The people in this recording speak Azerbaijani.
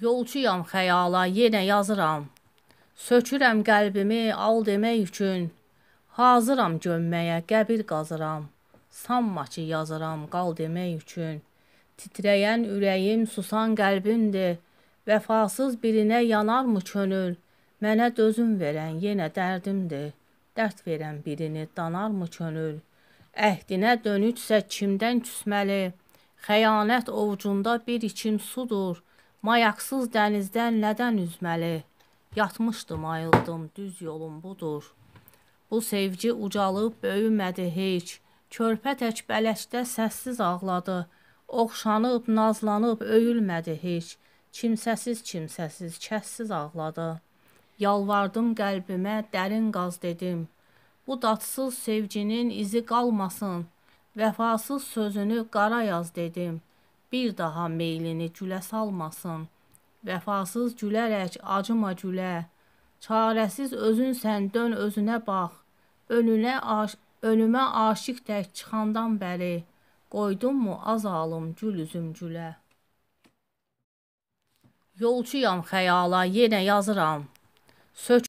Yolçuyam xəyala, yenə yazıram. Sökürəm qəlbimi al demək üçün. Hazıram gömməyə, qəbir qazıram. Sanma ki yazıram qal demək üçün. Titrəyən ürəyim susan qəlbimdir. Vəfasız birinə yanarmı könül? Mənə dözüm verən yenə dərdimdir. Dərd verən birini danarmı könül? Əhdinə dönücsə kimdən küsməli? Xəyanət ovcunda bir içim sudur. Mayaqsız dənizdən nədən üzməli? Yatmışdım, ayıldım, düz yolum budur. Bu sevgi ucalıb böyümədi heç. Körpə tək bələkdə səssiz ağladı. Oxşanıb, nazlanıb öyülmədi heç. Kimsəsiz, kimsəsiz, kəssiz ağladı. Yalvardım qəlbimə, dərin qaz dedim. Bu dadsız sevginin izi qalmasın. Vəfasız sözünü qara yaz dedim bir daha meylini gülə salmasın. Vəfasız gülərək acıma gülə. Çarəsiz özün sən dön özünə bax. Önünə aş önümə aşiq tək çıxandan bəri qoydummu azalım gül üzüm gülə. Yolçuyam xəyala yenə yazıram. Sök